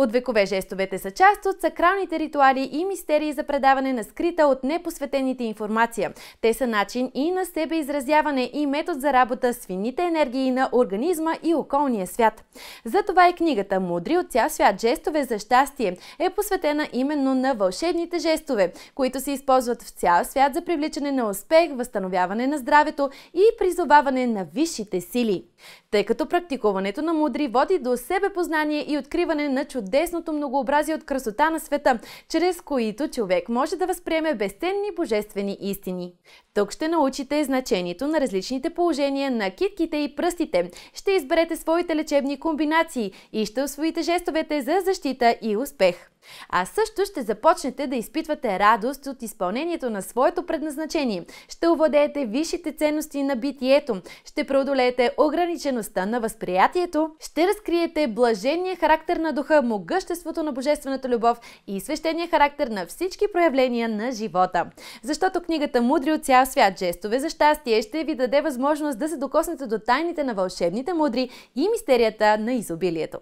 От векове жестовете са част от сакралните ритуали и мистерии за предаване на скрита от непосветените информация. Те са начин и на себе изразяване и метод за работа с фините енергии на организма и околния свят. Затова и книгата «Мудри от цял свят. Жестове за щастие» е посветена именно на вълшебните жестове, които се използват в цял свят за привличане на успех, възстановяване на здравето и призоваване на висшите сили. Тъй като практикуването на мудри води до себе познание и откриване на чудо чудесното многообразие от красота на света, чрез които човек може да възприеме безценни божествени истини. Тук ще научите значението на различните положения на китките и пръстите, ще изберете своите лечебни комбинации и ще освоите жестовете за защита и успех. А също ще започнете да изпитвате радост от изпълнението на своето предназначение. Ще овладеете висшите ценности на битието, ще преодолеете ограничеността на възприятието, ще разкриете блажения характер на духа, могъществото на божествената любов и свещения характер на всички проявления на живота. Защото книгата Мудри от цял свят, жестове за щастие, ще ви даде възможност да се докоснете до тайните на вълшебните мудри и мистерията на изобилието.